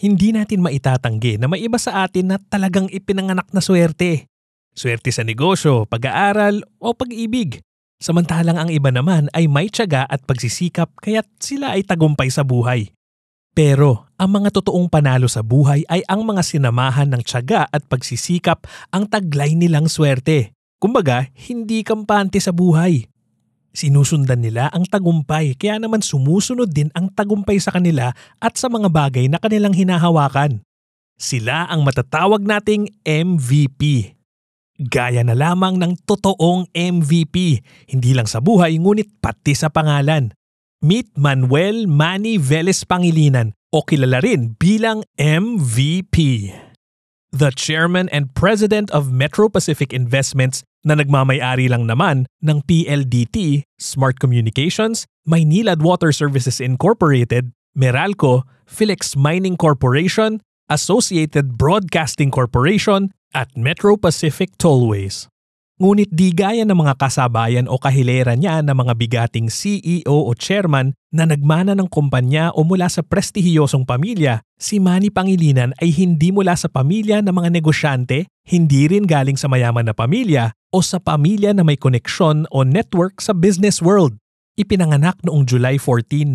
hindi natin maitatanggi na may iba sa atin na talagang ipinanganak na swerte. Swerte sa negosyo, pag-aaral o pag-ibig. Samantalang ang iba naman ay may tiyaga at pagsisikap kaya sila ay tagumpay sa buhay. Pero ang mga totoong panalo sa buhay ay ang mga sinamahan ng tiyaga at pagsisikap ang taglay nilang swerte. Kumbaga, hindi kampante sa buhay. Sinusundan nila ang tagumpay kaya naman sumusunod din ang tagumpay sa kanila at sa mga bagay na kanilang hinahawakan. Sila ang matatawag nating MVP. Gaya na lamang ng totoong MVP, hindi lang sa buhay ngunit pati sa pangalan. Meet Manuel Manny Velez Pangilinan o kilala rin bilang MVP. The Chairman and President of Metro Pacific Investments na nagmamayari lang naman ng PLDT, Smart Communications, Maynilad Water Services Incorporated, Meralco, Felix Mining Corporation, Associated Broadcasting Corporation, at Metro Pacific Tollways. Ngunit di gaya ng mga kasabayan o kahilera niya ng mga bigating CEO o chairman na nagmana ng kumpanya o mula sa prestihiyosong pamilya, si Manny Pangilinan ay hindi mula sa pamilya ng mga negosyante, hindi rin galing sa mayaman na pamilya, o sa pamilya na may koneksyon o network sa business world. Ipinanganak noong July 14,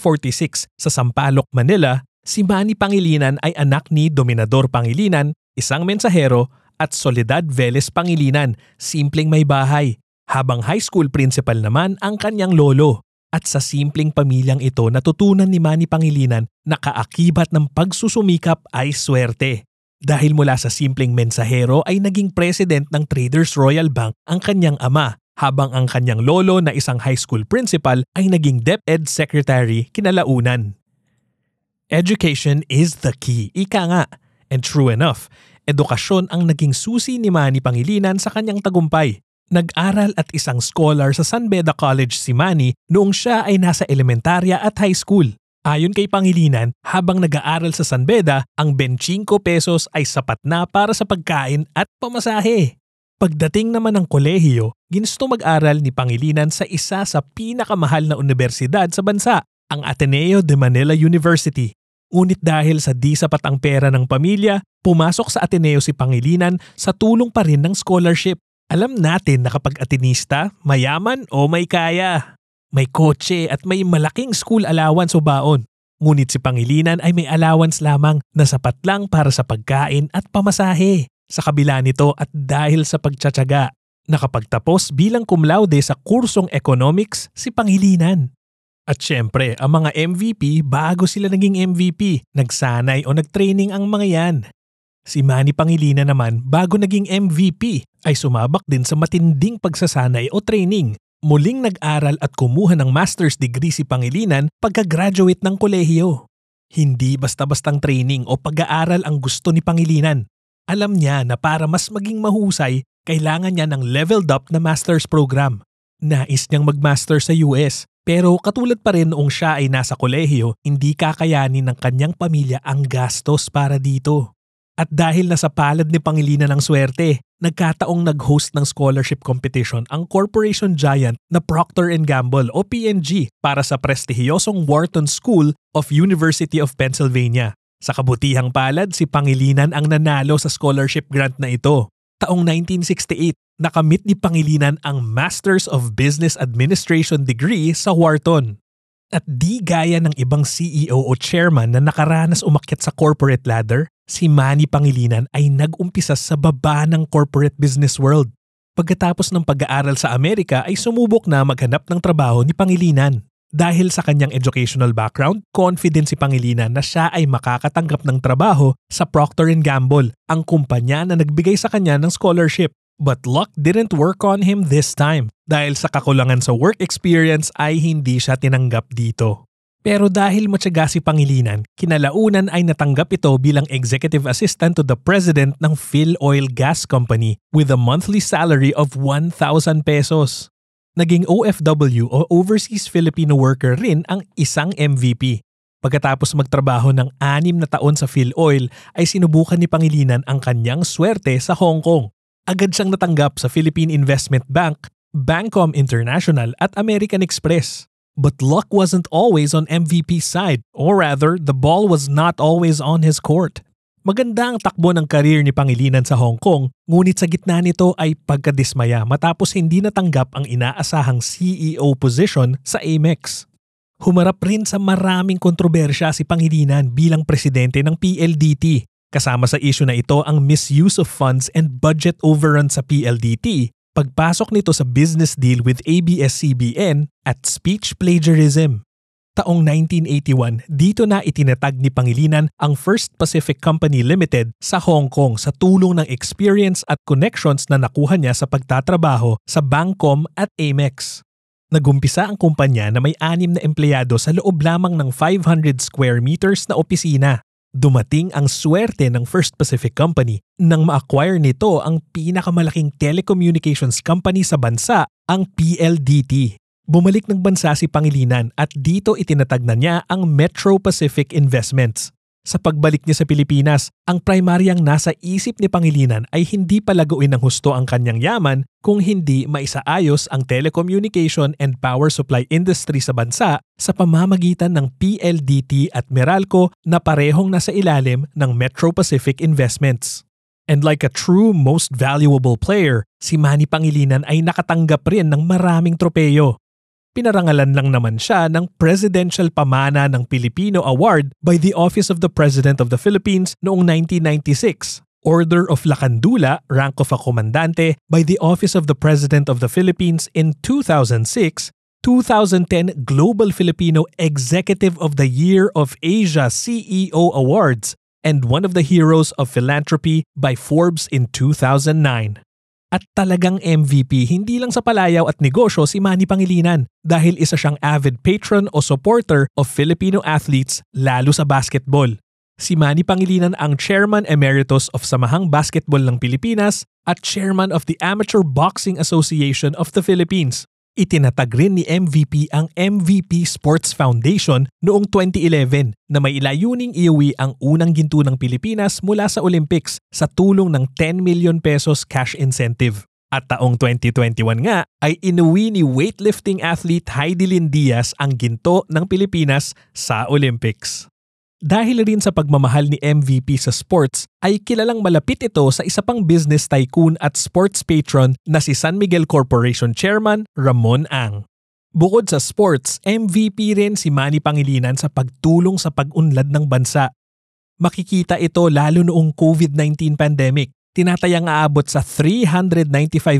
1946 sa Sampaloc, Manila, si Manny Pangilinan ay anak ni Dominador Pangilinan, isang mensahero, at Soledad Veles Pangilinan, simpleng may bahay, habang high school principal naman ang kanyang lolo. At sa simpleng pamilyang ito natutunan ni Manny Pangilinan na kaakibat ng pagsusumikap ay swerte. Dahil mula sa simpleng mensahero ay naging president ng Traders Royal Bank ang kanyang ama habang ang kanyang lolo na isang high school principal ay naging DepEd secretary kinalaunan. Education is the key, ika nga. And true enough, edukasyon ang naging susi ni Manny Pangilinan sa kanyang tagumpay. Nag-aral at isang scholar sa San Beda College si Manny noong siya ay nasa elementarya at high school. Ayon kay Pangilinan, habang nag-aaral sa San Beda, ang 25 pesos ay sapat na para sa pagkain at pamasahe. Pagdating naman ng kolehiyo, ginusto mag-aral ni Pangilinan sa isa sa pinakamahal na universidad sa bansa, ang Ateneo de Manila University. Ngunit dahil sa di sapat ang pera ng pamilya, pumasok sa Ateneo si Pangilinan sa tulong pa rin ng scholarship. Alam natin na kapag Atenista, mayaman o may kaya. May kotse at may malaking school allowance o baon. Ngunit si Pangilinan ay may allowance lamang na sapat lang para sa pagkain at pamasahe. Sa kabila nito at dahil sa pagtsatsaga, nakapagtapos bilang cum laude sa kursong economics si Pangilinan. At syempre, ang mga MVP bago sila naging MVP, nagsanay o nagtraining ang mga yan. Si Manny Pangilinan naman bago naging MVP ay sumabak din sa matinding pagsasanay o training Muling nag-aral at kumuha ng master's degree si Pangilinan pagka-graduate ng kolehiyo. Hindi basta-bastang training o pag-aaral ang gusto ni Pangilinan. Alam niya na para mas maging mahusay, kailangan niya ng leveled up na master's program. Nais niyang mag-master sa US, pero katulad pa rin noong siya ay nasa kolehiyo, hindi kakayanin ng kanyang pamilya ang gastos para dito. At dahil nasa palad ni Pangilinan ng swerte, nagkataong nag-host ng scholarship competition ang corporation giant na Procter Gamble o P&G para sa prestihiyosong Wharton School of University of Pennsylvania. Sa kabutihang palad, si Pangilinan ang nanalo sa scholarship grant na ito. Taong 1968, nakamit ni Pangilinan ang Masters of Business Administration degree sa Wharton. At di gaya ng ibang CEO o chairman na nakaranas umakyat sa corporate ladder, si Manny Pangilinan ay nag-umpisa sa baba ng corporate business world. Pagkatapos ng pag-aaral sa Amerika ay sumubok na maghanap ng trabaho ni Pangilinan. Dahil sa kanyang educational background, confident si Pangilinan na siya ay makakatanggap ng trabaho sa Procter Gamble, ang kumpanya na nagbigay sa kanya ng scholarship. But luck didn't work on him this time. Dahil sa kakulangan sa work experience ay hindi siya tinanggap dito. Pero dahil matyaga si Pangilinan, kinalaunan ay natanggap ito bilang Executive Assistant to the President ng Phil Oil Gas Company with a monthly salary of 1,000 pesos. Naging OFW o Overseas Filipino Worker rin ang isang MVP. Pagkatapos magtrabaho ng anim na taon sa Phil Oil, ay sinubukan ni Pangilinan ang kanyang swerte sa Hong Kong. Agad siyang natanggap sa Philippine Investment Bank, Bancom International at American Express. But luck wasn't always on MVP's side, or rather, the ball was not always on his court. Maganda ang takbo ng karir ni Pangilinan sa Hong Kong, ngunit sa gitna nito ay pagkadismaya matapos hindi natanggap ang inaasahang CEO position sa Amex. Humarap rin sa maraming kontrobersya si Pangilinan bilang presidente ng PLDT. Kasama sa issue na ito ang misuse of funds and budget overrun sa PLDT Pagpasok nito sa business deal with ABS-CBN at speech plagiarism. Taong 1981, dito na itinatag ni Pangilinan ang First Pacific Company Limited sa Hong Kong sa tulong ng experience at connections na nakuha niya sa pagtatrabaho sa Bangcom at Amex. Nagumpisa ang kumpanya na may anim na empleyado sa loob lamang ng 500 square meters na opisina Dumating ang swerte ng First Pacific Company nang ma-acquire nito ang pinakamalaking telecommunications company sa bansa, ang PLDT. Bumalik ng bansa si Pangilinan at dito itinatag na niya ang Metro Pacific Investments. Sa pagbalik niya sa Pilipinas, ang primaryang nasa isip ni Pangilinan ay hindi palaguin ng husto ang kanyang yaman kung hindi maisaayos ang telecommunication and power supply industry sa bansa sa pamamagitan ng PLDT at Meralco na parehong nasa ilalim ng Metro Pacific Investments. And like a true most valuable player, si Manny Pangilinan ay nakatanggap rin ng maraming tropeyo pinarangalan lang naman siya ng Presidential Pamana ng Pilipino Award by the Office of the President of the Philippines noong 1996, Order of Lakandula, rank of a komandante, by the Office of the President of the Philippines in 2006, 2010 Global Filipino Executive of the Year of Asia CEO Awards, and one of the heroes of philanthropy by Forbes in 2009 at talagang MVP hindi lang sa palayaw at negosyo si Manny Pangilinan dahil isa siyang avid patron o supporter of Filipino athletes lalo sa basketball. Si Manny Pangilinan ang Chairman Emeritus of Samahang Basketball ng Pilipinas at Chairman of the Amateur Boxing Association of the Philippines Itinatag rin ni MVP ang MVP Sports Foundation noong 2011 na may ilayuning iuwi ang unang ginto ng Pilipinas mula sa Olympics sa tulong ng 10 million pesos cash incentive. At taong 2021 nga ay inuwi ni weightlifting athlete Heidelin Diaz ang ginto ng Pilipinas sa Olympics. Dahil rin sa pagmamahal ni MVP sa sports, ay kilalang malapit ito sa isa pang business tycoon at sports patron na si San Miguel Corporation Chairman Ramon Ang. Bukod sa sports, MVP rin si Manny Pangilinan sa pagtulong sa pag-unlad ng bansa. Makikita ito lalo noong COVID-19 pandemic tinatayang aabot sa 395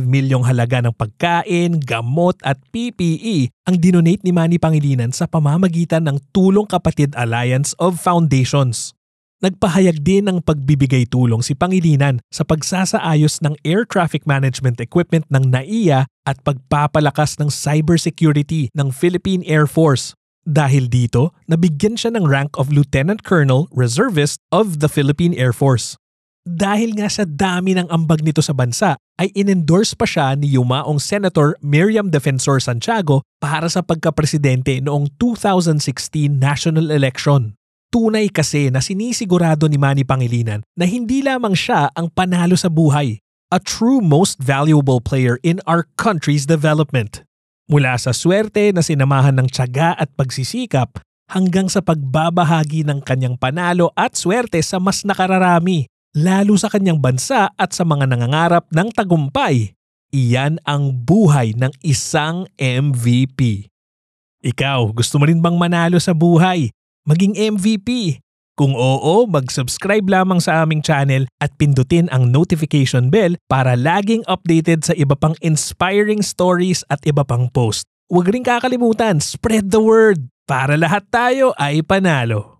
milyong halaga ng pagkain, gamot at PPE ang dinonate ni Manny Pangilinan sa pamamagitan ng Tulong Kapatid Alliance of Foundations. Nagpahayag din ng pagbibigay tulong si Pangilinan sa pagsasaayos ng air traffic management equipment ng NAIA at pagpapalakas ng cybersecurity ng Philippine Air Force. Dahil dito, nabigyan siya ng rank of Lieutenant Colonel Reservist of the Philippine Air Force. Dahil nga sa dami ng ambag nito sa bansa, ay inendorse pa siya ni yumaong Senator Miriam Defensor Santiago para sa pagkapresidente noong 2016 national election. Tunay kasi na sinisigurado ni Manny Pangilinan na hindi lamang siya ang panalo sa buhay, a true most valuable player in our country's development. Mula sa swerte na sinamahan ng tiyaga at pagsisikap hanggang sa pagbabahagi ng kanyang panalo at swerte sa mas nakararami lalo sa kanyang bansa at sa mga nangangarap ng tagumpay. Iyan ang buhay ng isang MVP. Ikaw, gusto mo rin bang manalo sa buhay? Maging MVP? Kung oo, mag-subscribe lamang sa aming channel at pindutin ang notification bell para laging updated sa iba pang inspiring stories at iba pang post. Huwag rin kakalimutan, spread the word para lahat tayo ay panalo.